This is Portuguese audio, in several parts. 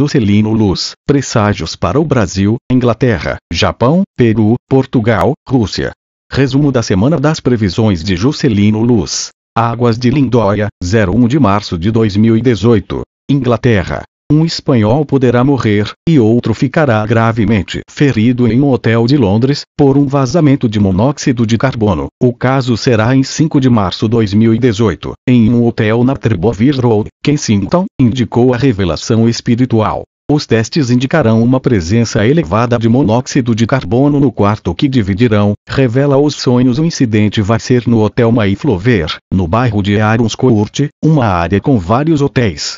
Juscelino Luz, Presságios para o Brasil, Inglaterra, Japão, Peru, Portugal, Rússia. Resumo da semana das previsões de Juscelino Luz. Águas de Lindóia, 01 de março de 2018. Inglaterra um espanhol poderá morrer, e outro ficará gravemente ferido em um hotel de Londres, por um vazamento de monóxido de carbono. O caso será em 5 de março de 2018, em um hotel na Trebovir Road, Kensington, indicou a revelação espiritual. Os testes indicarão uma presença elevada de monóxido de carbono no quarto que dividirão, revela os sonhos. O incidente vai ser no Hotel Maiflover, no bairro de Arons Court, uma área com vários hotéis.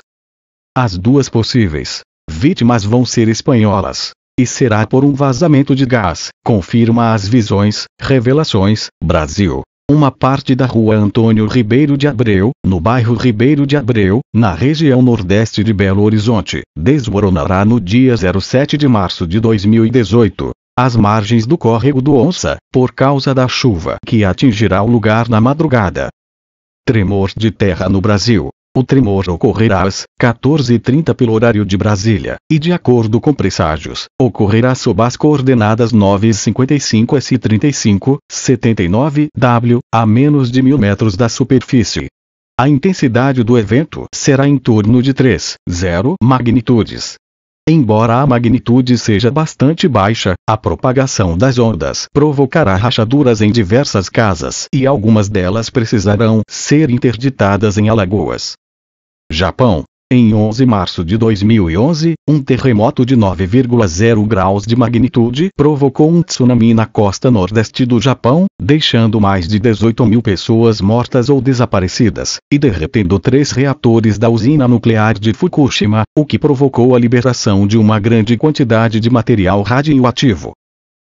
As duas possíveis vítimas vão ser espanholas. E será por um vazamento de gás, confirma as visões, revelações, Brasil. Uma parte da rua Antônio Ribeiro de Abreu, no bairro Ribeiro de Abreu, na região nordeste de Belo Horizonte, desmoronará no dia 07 de março de 2018, às margens do córrego do Onça, por causa da chuva que atingirá o lugar na madrugada. Tremor de terra no Brasil. O tremor ocorrerá às 14h30 pelo horário de Brasília, e de acordo com presságios, ocorrerá sob as coordenadas 9h55 S35, 79 W, a menos de mil metros da superfície. A intensidade do evento será em torno de 3,0 magnitudes. Embora a magnitude seja bastante baixa, a propagação das ondas provocará rachaduras em diversas casas e algumas delas precisarão ser interditadas em Alagoas. Japão. Em 11 de março de 2011, um terremoto de 9,0 graus de magnitude provocou um tsunami na costa nordeste do Japão, deixando mais de 18 mil pessoas mortas ou desaparecidas, e derretendo três reatores da usina nuclear de Fukushima, o que provocou a liberação de uma grande quantidade de material radioativo.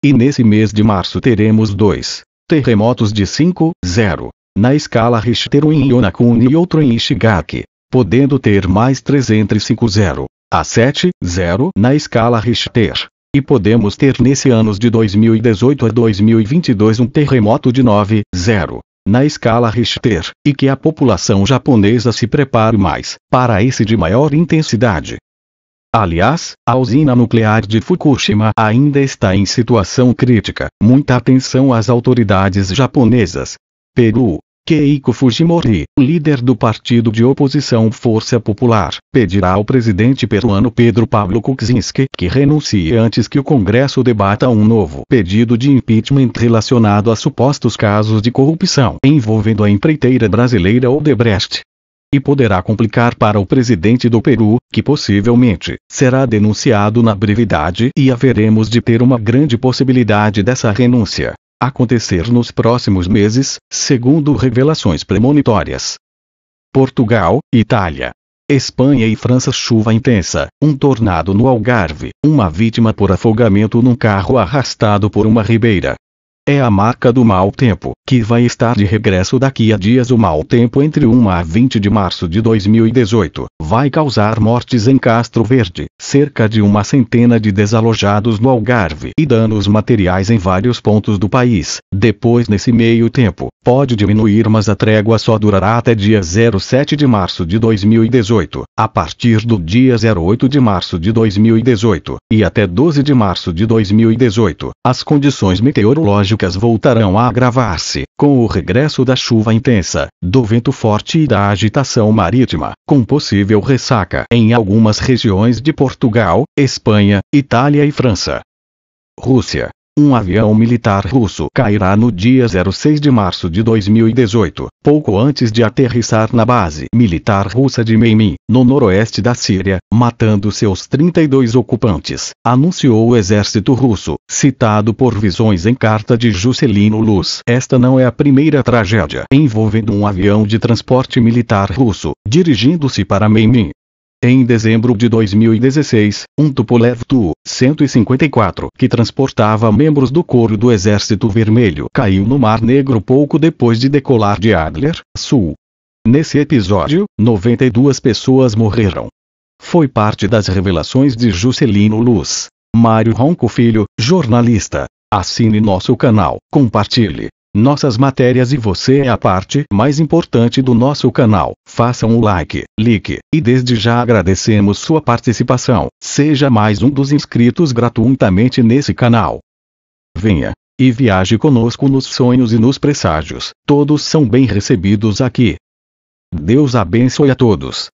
E nesse mês de março teremos dois terremotos de 5,0 na escala Richter um em Yonakuni e outro em Ishigaki podendo ter mais 3 entre 5,0 a 7,0 na escala Richter. E podemos ter nesse anos de 2018 a 2022 um terremoto de 9,0 na escala Richter, e que a população japonesa se prepare mais para esse de maior intensidade. Aliás, a usina nuclear de Fukushima ainda está em situação crítica. Muita atenção às autoridades japonesas. Peru, Keiko Fujimori, líder do partido de oposição Força Popular, pedirá ao presidente peruano Pedro Pablo Kuczynski que renuncie antes que o Congresso debata um novo pedido de impeachment relacionado a supostos casos de corrupção envolvendo a empreiteira brasileira Odebrecht. E poderá complicar para o presidente do Peru, que possivelmente será denunciado na brevidade e haveremos de ter uma grande possibilidade dessa renúncia acontecer nos próximos meses, segundo revelações premonitórias. Portugal, Itália, Espanha e França chuva intensa, um tornado no Algarve, uma vítima por afogamento num carro arrastado por uma ribeira, é a marca do mau tempo, que vai estar de regresso daqui a dias. O mau tempo entre 1 a 20 de março de 2018 vai causar mortes em Castro Verde, cerca de uma centena de desalojados no Algarve e danos materiais em vários pontos do país. Depois, nesse meio tempo, pode diminuir, mas a trégua só durará até dia 07 de março de 2018. A partir do dia 08 de março de 2018 e até 12 de março de 2018, as condições meteorológicas trágicas voltarão a agravar-se, com o regresso da chuva intensa, do vento forte e da agitação marítima, com possível ressaca em algumas regiões de Portugal, Espanha, Itália e França. Rússia, um avião militar russo cairá no dia 06 de março de 2018, pouco antes de aterrissar na base militar russa de Meimin, no noroeste da Síria, matando seus 32 ocupantes, anunciou o exército russo, citado por visões em carta de Juscelino Luz. Esta não é a primeira tragédia envolvendo um avião de transporte militar russo, dirigindo-se para Meimin, em dezembro de 2016, um Tupolev Tu-154, que transportava membros do coro do Exército Vermelho, caiu no Mar Negro pouco depois de decolar de Adler, Sul. Nesse episódio, 92 pessoas morreram. Foi parte das revelações de Juscelino Luz. Mário Ronco Filho, jornalista. Assine nosso canal, compartilhe nossas matérias e você é a parte mais importante do nosso canal. Faça um like, like, e desde já agradecemos sua participação. Seja mais um dos inscritos gratuitamente nesse canal. Venha e viaje conosco nos sonhos e nos presságios. Todos são bem recebidos aqui. Deus abençoe a todos.